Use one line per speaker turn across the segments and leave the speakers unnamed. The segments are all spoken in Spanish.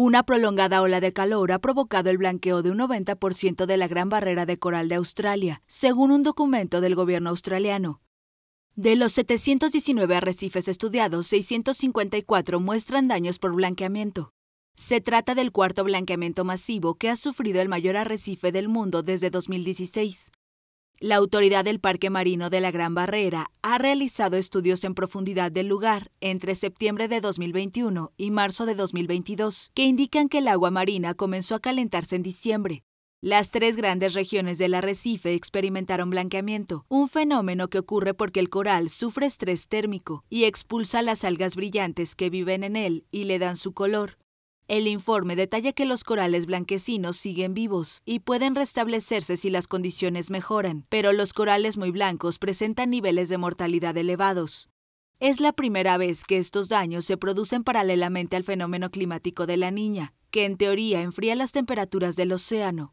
Una prolongada ola de calor ha provocado el blanqueo de un 90% de la gran barrera de coral de Australia, según un documento del gobierno australiano. De los 719 arrecifes estudiados, 654 muestran daños por blanqueamiento. Se trata del cuarto blanqueamiento masivo que ha sufrido el mayor arrecife del mundo desde 2016. La autoridad del Parque Marino de la Gran Barrera ha realizado estudios en profundidad del lugar entre septiembre de 2021 y marzo de 2022, que indican que el agua marina comenzó a calentarse en diciembre. Las tres grandes regiones del arrecife experimentaron blanqueamiento, un fenómeno que ocurre porque el coral sufre estrés térmico y expulsa las algas brillantes que viven en él y le dan su color. El informe detalla que los corales blanquecinos siguen vivos y pueden restablecerse si las condiciones mejoran, pero los corales muy blancos presentan niveles de mortalidad elevados. Es la primera vez que estos daños se producen paralelamente al fenómeno climático de la niña, que en teoría enfría las temperaturas del océano.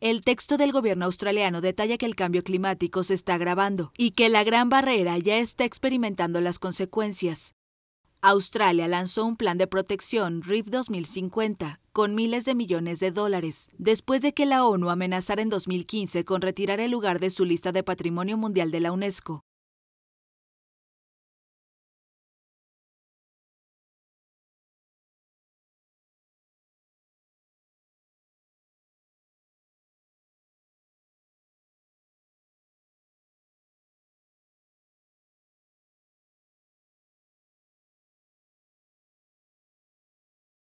El texto del gobierno australiano detalla que el cambio climático se está agravando y que la Gran Barrera ya está experimentando las consecuencias. Australia lanzó un plan de protección RIF 2050 con miles de millones de dólares, después de que la ONU amenazara en 2015 con retirar el lugar de su lista de Patrimonio Mundial de la UNESCO,